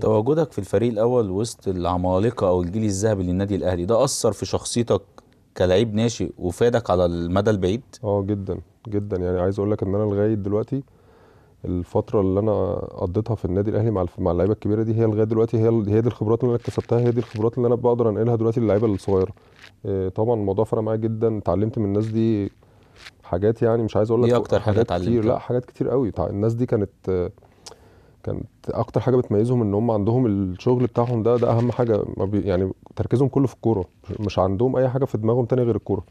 تواجدك في الفريق الاول وسط العمالقه او الجيل الذهبي للنادي الاهلي ده اثر في شخصيتك كلاعب ناشئ وفادك على المدى البعيد اه جدا جدا يعني عايز اقول لك ان انا لغايه دلوقتي الفتره اللي انا قضيتها في النادي الاهلي مع مع اللعيبه الكبيره دي هي لغايه دلوقتي هي هي دي الخبرات اللي انا اكتسبتها هي دي الخبرات اللي انا بقدر انقلها دلوقتي للعيبه الصغيره آه، طبعا الموضوع فرق معايا جدا اتعلمت من الناس دي حاجات يعني مش عايز اقول لك ايه اكتر حاجات, حاجات كتير لا حاجات كتير قوي الناس دي كانت كانت اكتر حاجه بتميزهم ان هم عندهم الشغل بتاعهم ده ده اهم حاجه يعني تركيزهم كله في الكوره مش عندهم اي حاجه في دماغهم تانية غير الكوره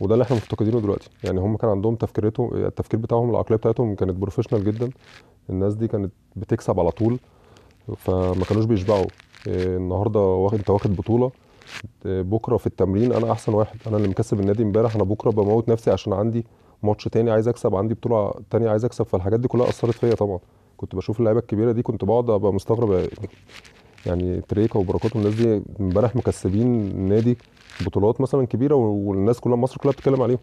وده اللي احنا مفتقدينه دلوقتي يعني هم كان عندهم تفكيرتهم التفكير بتاعهم العقليه بتاعتهم كانت بروفيشنال جدا الناس دي كانت بتكسب على طول فما كانوش بيشبعوا إيه، النهارده واخد انت واخد بطوله إيه، بكره في التمرين انا احسن واحد انا اللي مكسب النادي امبارح انا بكره بموت نفسي عشان عندي ماتش تاني عايز اكسب عندي بطوله تانية عايز اكسب فالحاجات دي كلها اثرت فيا طبعا كنت بشوف اللعيبه الكبيره دي كنت بقعد ابقى مستغرب يعني تريكا وبركات والناس دي امبارح مكسبين نادي بطولات مثلا كبيره والناس كلها مصر كلها بتتكلم عليهم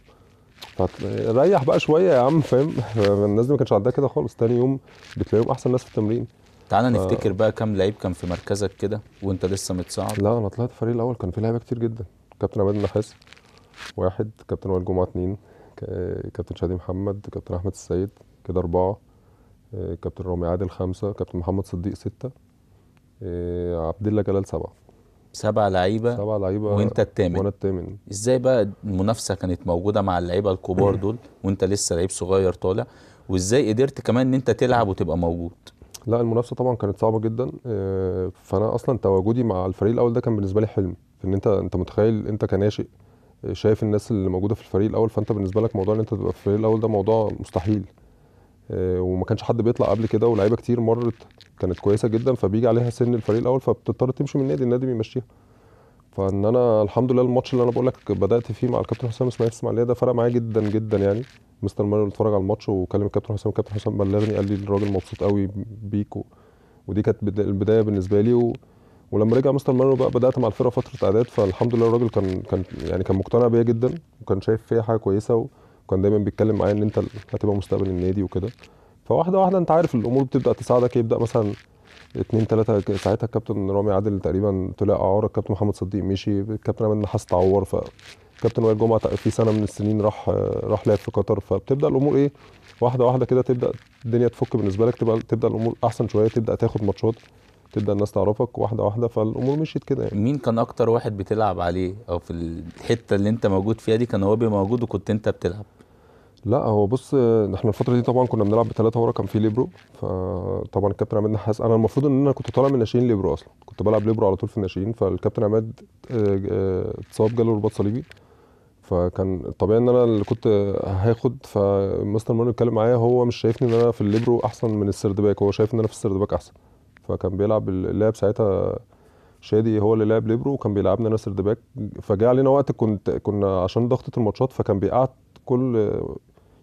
ريح بقى شويه يا عم فاهم الناس دي ما كانش عندها كده خالص تاني يوم بتلاقيهم احسن ناس في التمرين تعالى نفتكر بقى كام لعيب كان في مركزك كده وانت لسه متصعب لا انا طلعت الفريق الاول كان في لعيبه كتير جدا كابتن عماد النحاس واحد كابتن وائل جمعه اثنين كابتن شادي محمد كابتن احمد السيد كده اربعه آه، كابتن رامي عادل خمسه كابتن محمد صديق سته آه، عبد الله جلال سبعه سبع لعيبه سبع لعيبه وانت الثامن وانا الثامن ازاي بقى المنافسه كانت موجوده مع اللعيبه الكبار دول وانت لسه لعيب صغير طالع وازاي قدرت كمان ان انت تلعب وتبقى موجود لا المنافسه طبعا كانت صعبه جدا آه، فانا اصلا تواجدي مع الفريق الاول ده كان بالنسبه لي حلم ان انت انت متخيل انت كناشئ شايف الناس اللي موجوده في الفريق الاول فانت بالنسبه لك موضوع ان انت تبقى في الفريق الاول ده موضوع مستحيل آه، وما كانش حد بيطلع قبل كده ولاعيبه كتير مرت كانت كويسه جدا فبيجي عليها سن الفريق الاول فبتضطر تمشي من النادي النادي بيمشيها فان انا الحمد لله الماتش اللي انا بقول لك بدات فيه مع الكابتن حسام اسماعيل اسماعيليه ده فرق معايا جدا جدا يعني مستر ماريو اتفرج على الماتش وكلم الكابتن حسام الكابتن حسام بلغني قال لي الراجل مبسوط قوي بيك ودي كانت البدايه بالنسبه لي و... ولما رجع مستر ماريو بقى بدات مع الفرقه فتره اعداد فالحمد لله الراجل كان كان يعني كان مقتنع بيا جدا وكان شايف فيا حاجه كويسه و... وكان دايما بيتكلم معايا ان انت هتبقى مستقبل النادي وكده فواحده واحده انت عارف الامور بتبدا تساعدك يبدا مثلا اتنين ثلاثة ساعتها الكابتن رامي عادل تقريبا طلع اعاره الكابتن محمد صديق مشي الكابتن عماد النحاس اتعور فالكابتن وائل جمعه في سنه من السنين راح راح لعب في قطر فبتبدا الامور ايه واحده واحده كده تبدا الدنيا تفك بالنسبه لك تبقى تبدا الامور احسن شويه تبدا تاخد ماتشات تبدا الناس تعرفك واحده واحده فالامور مشيت كده يعني. مين كان اكتر واحد بتلعب عليه او في الحته اللي انت موجود فيها دي كان هو بيبقى موجود وكنت انت بتلعب لا هو بص احنا الفتره دي طبعا كنا بنلعب بثلاثه ورا كان في ليبرو فطبعا الكابتن عماد نحاس انا المفروض ان انا كنت طالع من ناشئين ليبرو اصلا كنت بلعب ليبرو على طول في الناشئين فالكابتن عماد آه، آه، اتصاب جاله رباط صليبي فكان طبيعي ان انا اللي كنت هاخد فمستر مانو اتكلم معايا هو مش شايفني ان انا في الليبرو احسن من السرد باك هو شايف ان انا في السرد باك احسن فكان بيلعب اللاعب ساعتها شادي هو اللي لعب ليبرو وكان بيلعبنا انا سرد باك فجاء علينا وقت كنت كنا عشان ضغطه الماتشات فكان بيقعد كل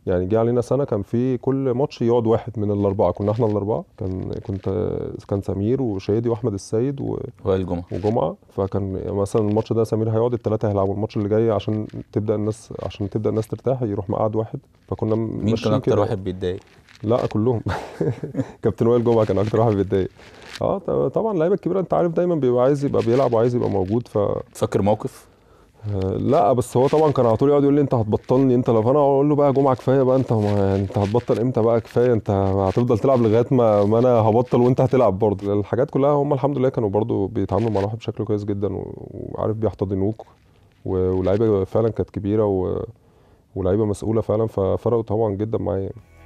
يعني جه علينا سنه كان في كل ماتش يقعد واحد من الاربعه كنا احنا الاربعه كان كنت كان سمير وشادي واحمد السيد و... وائل جمعه وجمعه فكان مثلا الماتش ده سمير هيقعد الثلاثه هيلعبوا الماتش اللي جاي عشان تبدا الناس عشان تبدا الناس ترتاح يروح مقعد واحد فكنا مين كان اكتر واحد بيتضايق؟ لا كلهم كابتن وائل جمعه كان اكتر واحد بيتضايق اه طبعا اللعيبه الكبيره انت عارف دايما بيبقى عايز يبقى بيلعب وعايز يبقى موجود ف فاكر موقف لا بس هو طبعا كان على طول يقعد يقول لي انت هتبطلني انت لو فانا اقول له بقى جمعه كفايه بقى انت ما يعني انت هتبطل امتى بقى كفايه انت هتفضل تلعب لغايه ما, ما انا هبطل وانت هتلعب برضه الحاجات كلها هم الحمد لله كانوا برضه بيتعاملوا مع الواحد بشكل كويس جدا وعارف بيحتضنوك واللعيبه فعلا كانت كبيره و... ولعيبه مسؤوله فعلا ففرقوا طبعا جدا معايا يعني.